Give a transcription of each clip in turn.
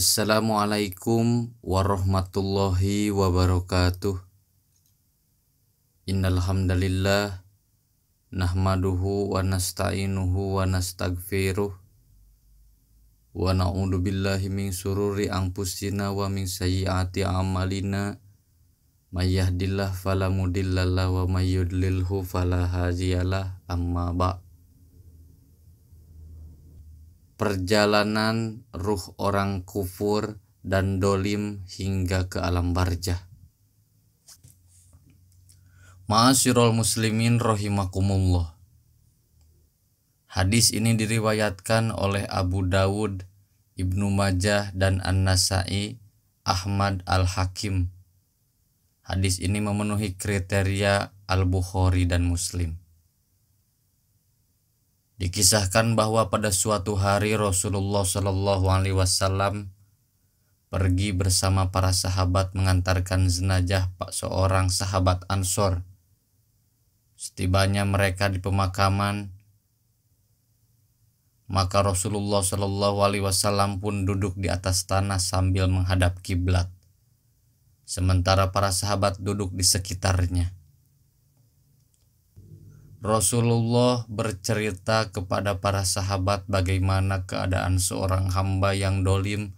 Assalamualaikum warahmatullahi wabarakatuh. Innal hamdalillah nahmaduhu wa nasta'inuhu wa nastaghfiruh wa billahi min sururi angpusina wa min sayyiati a'malina may yahdihillahu fala mudhillalah wa may yudlilhu amma ba'd perjalanan ruh orang kufur dan dolim hingga ke alam barjah. Ma'asyiral muslimin rahimakumullah. Hadis ini diriwayatkan oleh Abu Dawud, Ibnu Majah dan An-Nasa'i, Ahmad Al-Hakim. Hadis ini memenuhi kriteria Al-Bukhari dan Muslim. Dikisahkan bahwa pada suatu hari Rasulullah Shallallahu Alaihi Wasallam pergi bersama para sahabat mengantarkan jenazah pak seorang sahabat Ansor. Setibanya mereka di pemakaman, maka Rasulullah Shallallahu Alaihi Wasallam pun duduk di atas tanah sambil menghadap kiblat, sementara para sahabat duduk di sekitarnya. Rasulullah bercerita kepada para sahabat bagaimana keadaan seorang hamba yang dolim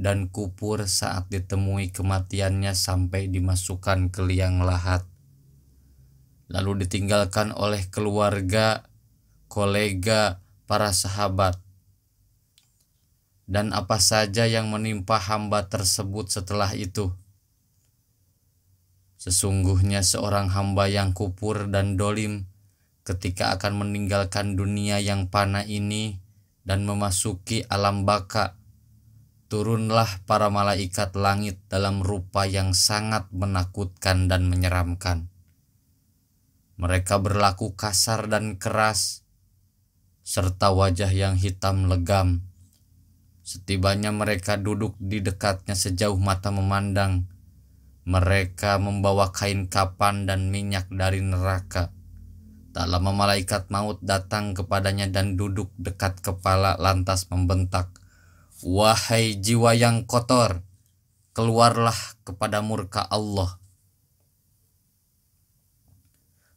dan kupur saat ditemui kematiannya sampai dimasukkan ke liang lahat. Lalu ditinggalkan oleh keluarga, kolega, para sahabat. Dan apa saja yang menimpa hamba tersebut setelah itu? Sesungguhnya seorang hamba yang kupur dan dolim, ketika akan meninggalkan dunia yang panah ini dan memasuki alam baka, turunlah para malaikat langit dalam rupa yang sangat menakutkan dan menyeramkan. Mereka berlaku kasar dan keras, serta wajah yang hitam legam. Setibanya mereka duduk di dekatnya sejauh mata memandang, mereka membawa kain kapan dan minyak dari neraka Tak lama malaikat maut datang kepadanya dan duduk dekat kepala lantas membentak, Wahai jiwa yang kotor, keluarlah kepada murka Allah.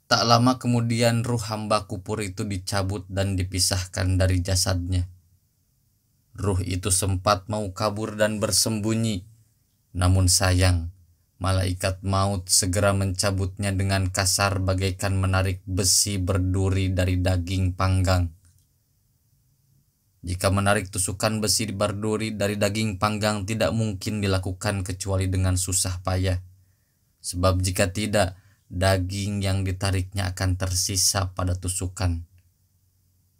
Tak lama kemudian ruh hamba kupur itu dicabut dan dipisahkan dari jasadnya. Ruh itu sempat mau kabur dan bersembunyi, namun sayang, Malaikat maut segera mencabutnya dengan kasar bagaikan menarik besi berduri dari daging panggang. Jika menarik tusukan besi berduri dari daging panggang tidak mungkin dilakukan kecuali dengan susah payah. Sebab jika tidak, daging yang ditariknya akan tersisa pada tusukan.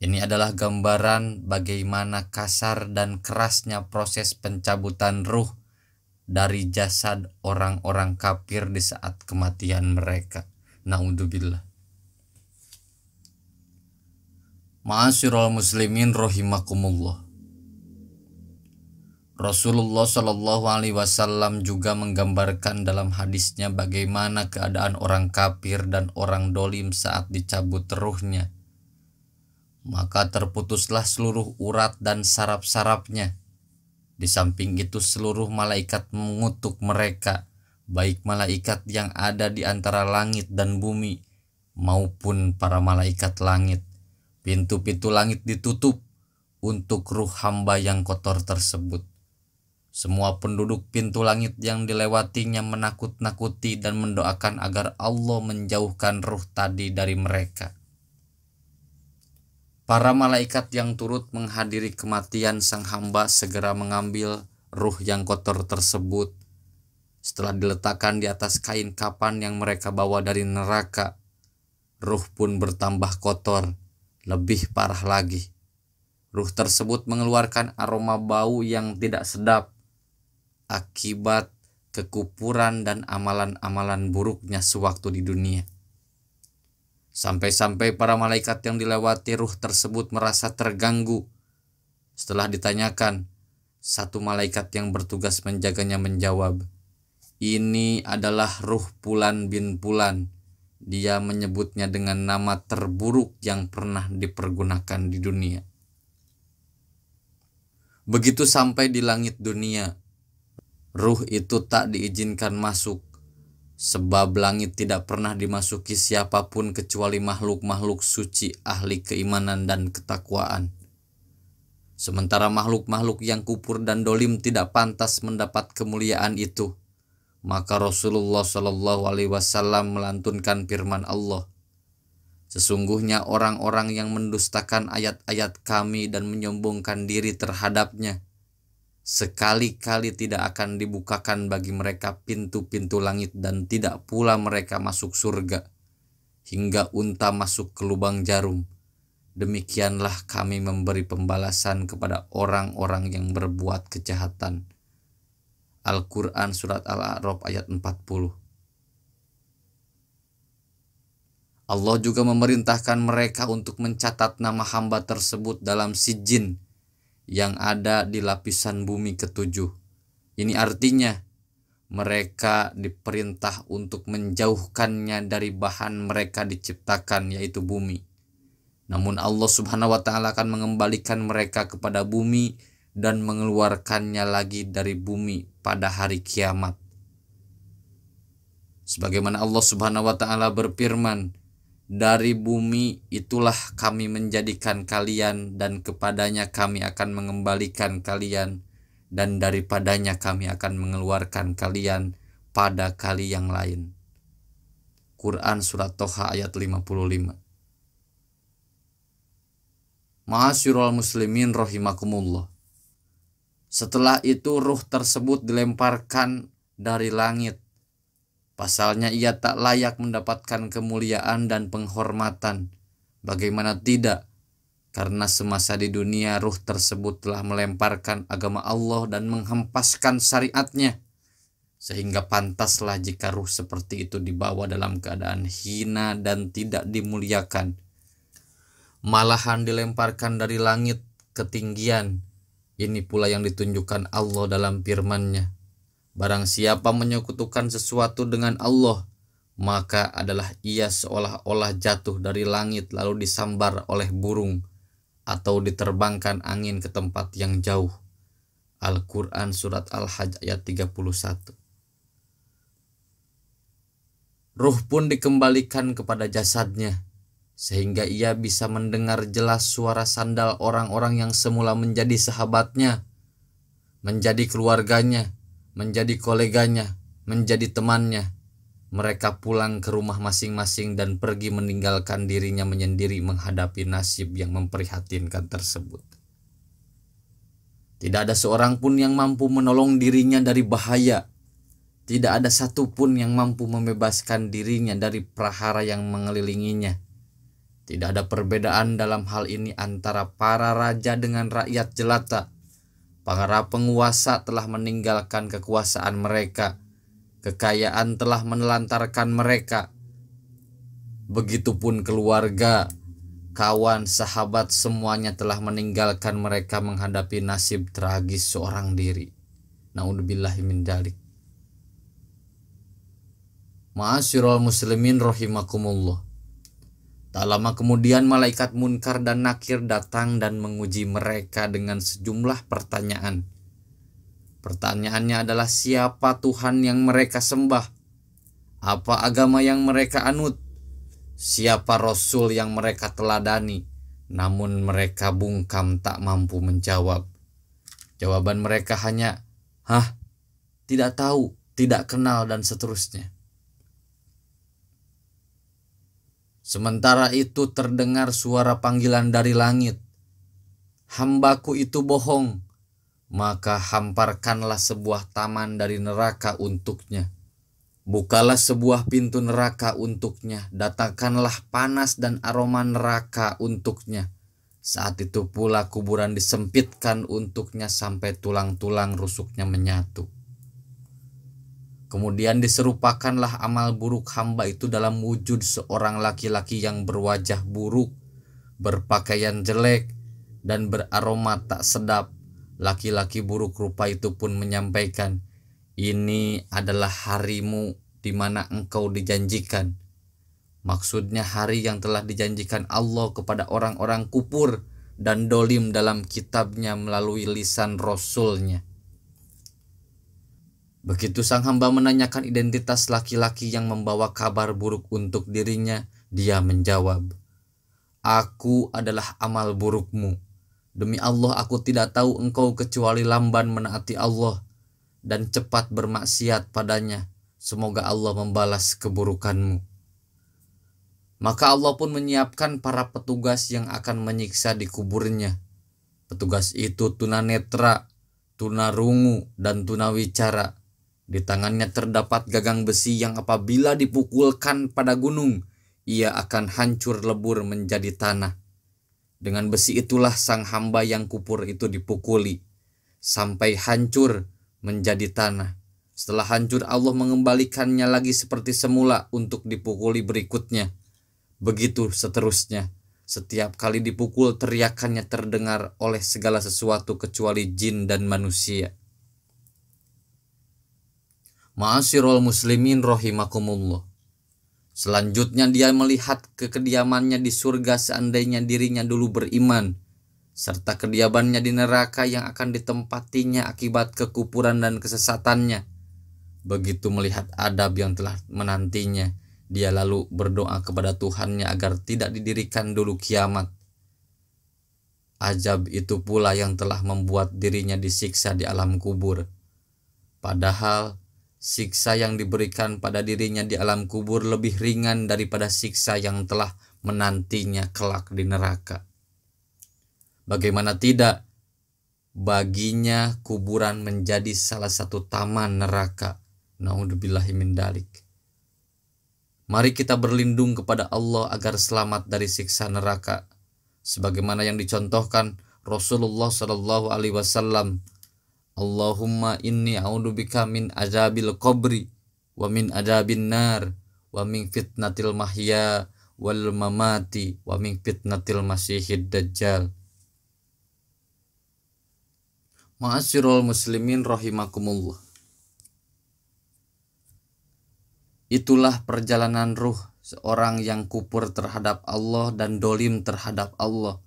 Ini adalah gambaran bagaimana kasar dan kerasnya proses pencabutan ruh dari jasad orang-orang kafir di saat kematian mereka. Naudzubillah. Ma'asyiral muslimin rahimakumullah. Rasulullah Shallallahu Alaihi Wasallam juga menggambarkan dalam hadisnya bagaimana keadaan orang kafir dan orang dolim saat dicabut ruhnya. Maka terputuslah seluruh urat dan saraf-sarafnya di samping itu seluruh malaikat mengutuk mereka, baik malaikat yang ada di antara langit dan bumi, maupun para malaikat langit. Pintu-pintu langit ditutup untuk ruh hamba yang kotor tersebut. Semua penduduk pintu langit yang dilewatinya menakut-nakuti dan mendoakan agar Allah menjauhkan ruh tadi dari mereka. Para malaikat yang turut menghadiri kematian sang hamba segera mengambil ruh yang kotor tersebut setelah diletakkan di atas kain kapan yang mereka bawa dari neraka, ruh pun bertambah kotor, lebih parah lagi. Ruh tersebut mengeluarkan aroma bau yang tidak sedap akibat kekupuran dan amalan-amalan buruknya sewaktu di dunia. Sampai-sampai para malaikat yang dilewati ruh tersebut merasa terganggu. Setelah ditanyakan, satu malaikat yang bertugas menjaganya menjawab, "Ini adalah ruh Pulan bin Pulan." Dia menyebutnya dengan nama terburuk yang pernah dipergunakan di dunia. Begitu sampai di langit dunia, ruh itu tak diizinkan masuk Sebab langit tidak pernah dimasuki siapapun kecuali makhluk-makhluk suci ahli keimanan dan ketakwaan. Sementara makhluk-makhluk yang kupur dan dolim tidak pantas mendapat kemuliaan itu, maka Rasulullah Shallallahu Alaihi Wasallam melantunkan firman Allah, Sesungguhnya orang-orang yang mendustakan ayat-ayat kami dan menyombongkan diri terhadapnya, Sekali-kali tidak akan dibukakan bagi mereka pintu-pintu langit dan tidak pula mereka masuk surga. Hingga unta masuk ke lubang jarum. Demikianlah kami memberi pembalasan kepada orang-orang yang berbuat kejahatan. Al-Quran Surat Al-A'raf ayat 40 Allah juga memerintahkan mereka untuk mencatat nama hamba tersebut dalam sijin yang ada di lapisan bumi ketujuh. Ini artinya mereka diperintah untuk menjauhkannya dari bahan mereka diciptakan yaitu bumi. Namun Allah Subhanahu wa taala akan mengembalikan mereka kepada bumi dan mengeluarkannya lagi dari bumi pada hari kiamat. Sebagaimana Allah Subhanahu wa taala berfirman, dari bumi itulah kami menjadikan kalian dan kepadanya kami akan mengembalikan kalian dan daripadanya kami akan mengeluarkan kalian pada kali yang lain. Quran Surat Toha ayat 55 Mahasyurul muslimin rahimakumullah Setelah itu ruh tersebut dilemparkan dari langit Pasalnya ia tak layak mendapatkan kemuliaan dan penghormatan. Bagaimana tidak? Karena semasa di dunia ruh tersebut telah melemparkan agama Allah dan menghempaskan syariatnya. Sehingga pantaslah jika ruh seperti itu dibawa dalam keadaan hina dan tidak dimuliakan. Malahan dilemparkan dari langit ketinggian. Ini pula yang ditunjukkan Allah dalam firman-Nya Barang siapa menyekutukan sesuatu dengan Allah, maka adalah ia seolah-olah jatuh dari langit lalu disambar oleh burung atau diterbangkan angin ke tempat yang jauh. Al-Quran Surat Al-Hajj ayat 31 Ruh pun dikembalikan kepada jasadnya, sehingga ia bisa mendengar jelas suara sandal orang-orang yang semula menjadi sahabatnya, menjadi keluarganya, menjadi koleganya, menjadi temannya. Mereka pulang ke rumah masing-masing dan pergi meninggalkan dirinya menyendiri menghadapi nasib yang memprihatinkan tersebut. Tidak ada seorang pun yang mampu menolong dirinya dari bahaya. Tidak ada satupun yang mampu membebaskan dirinya dari prahara yang mengelilinginya. Tidak ada perbedaan dalam hal ini antara para raja dengan rakyat jelata Para penguasa telah meninggalkan kekuasaan mereka, kekayaan telah menelantarkan mereka. Begitupun keluarga, kawan, sahabat semuanya telah meninggalkan mereka menghadapi nasib tragis seorang diri. Naudzubillahi min dalik. Ma'asyiral muslimin rahimakumullah. Tak lama kemudian malaikat munkar dan nakir datang dan menguji mereka dengan sejumlah pertanyaan. Pertanyaannya adalah siapa Tuhan yang mereka sembah? Apa agama yang mereka anut? Siapa rasul yang mereka teladani? Namun mereka bungkam tak mampu menjawab. Jawaban mereka hanya, "Hah? Tidak tahu, tidak kenal dan seterusnya." Sementara itu terdengar suara panggilan dari langit. Hambaku itu bohong, maka hamparkanlah sebuah taman dari neraka untuknya. Bukalah sebuah pintu neraka untuknya, datangkanlah panas dan aroma neraka untuknya. Saat itu pula kuburan disempitkan untuknya sampai tulang-tulang rusuknya menyatu. Kemudian diserupakanlah amal buruk hamba itu dalam wujud seorang laki-laki yang berwajah buruk, berpakaian jelek, dan beraroma tak sedap. Laki-laki buruk rupa itu pun menyampaikan, "Ini adalah harimu di mana engkau dijanjikan." Maksudnya hari yang telah dijanjikan Allah kepada orang-orang kupur dan dolim dalam kitabnya melalui lisan Rasulnya. Begitu sang hamba menanyakan identitas laki-laki yang membawa kabar buruk untuk dirinya, dia menjawab, Aku adalah amal burukmu. Demi Allah aku tidak tahu engkau kecuali lamban menaati Allah dan cepat bermaksiat padanya. Semoga Allah membalas keburukanmu. Maka Allah pun menyiapkan para petugas yang akan menyiksa di kuburnya. Petugas itu tunanetra, tunarungu, dan tunawicara di tangannya terdapat gagang besi yang apabila dipukulkan pada gunung, ia akan hancur lebur menjadi tanah. Dengan besi itulah sang hamba yang kupur itu dipukuli, sampai hancur menjadi tanah. Setelah hancur, Allah mengembalikannya lagi seperti semula untuk dipukuli berikutnya. Begitu seterusnya, setiap kali dipukul teriakannya terdengar oleh segala sesuatu kecuali jin dan manusia. Ma'asyiral muslimin rohimakumullah. Selanjutnya dia melihat ke kediamannya di surga seandainya dirinya dulu beriman serta kediamannya di neraka yang akan ditempatinya akibat kekupuran dan kesesatannya. Begitu melihat adab yang telah menantinya, dia lalu berdoa kepada Tuhannya agar tidak didirikan dulu kiamat. Ajab itu pula yang telah membuat dirinya disiksa di alam kubur. Padahal siksa yang diberikan pada dirinya di alam kubur lebih ringan daripada siksa yang telah menantinya kelak di neraka. Bagaimana tidak, baginya kuburan menjadi salah satu taman neraka. Naudzubillahimindalik. Mari kita berlindung kepada Allah agar selamat dari siksa neraka sebagaimana yang dicontohkan Rasulullah Shallallahu alaihi wasallam Allahumma inni a'udzubika min azabil qabri wa min azabil nar wa min fitnatil mahya wal mamati wa min fitnatil masyihid dajjal Ma'asyiral muslimin rahimakumullah Itulah perjalanan ruh seorang yang kupur terhadap Allah dan dolim terhadap Allah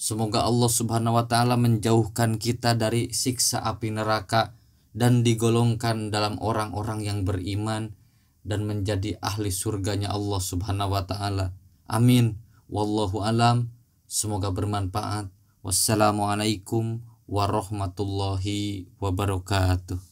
Semoga Allah Subhanahu wa taala menjauhkan kita dari siksa api neraka dan digolongkan dalam orang-orang yang beriman dan menjadi ahli surganya Allah Subhanahu wa taala. Amin. Wallahu alam. Semoga bermanfaat. Wassalamualaikum warahmatullahi wabarakatuh.